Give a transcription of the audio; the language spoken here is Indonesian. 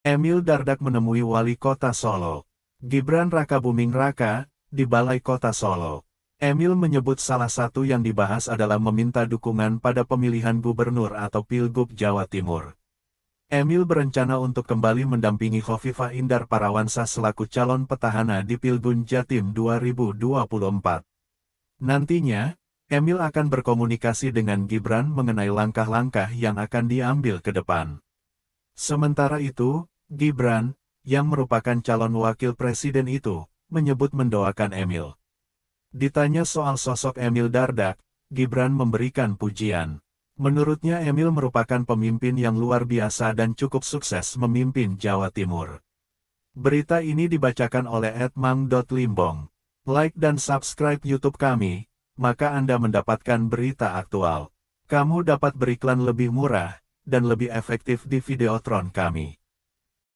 Emil Dardak menemui wali kota Solo. Gibran Raka Buming Raka, di Balai Kota Solo. Emil menyebut salah satu yang dibahas adalah meminta dukungan pada pemilihan gubernur atau Pilgub Jawa Timur. Emil berencana untuk kembali mendampingi Khofifah Indar Parawansa selaku calon petahana di Pilgun Jatim 2024. Nantinya, Emil akan berkomunikasi dengan Gibran mengenai langkah-langkah yang akan diambil ke depan. Sementara itu, Gibran, yang merupakan calon wakil presiden itu, menyebut mendoakan Emil. Ditanya soal sosok Emil Dardak, Gibran memberikan pujian. Menurutnya Emil merupakan pemimpin yang luar biasa dan cukup sukses memimpin Jawa Timur. Berita ini dibacakan oleh Edmang.limbong. Like dan subscribe YouTube kami, maka Anda mendapatkan berita aktual. Kamu dapat beriklan lebih murah, dan lebih efektif di Videotron kami.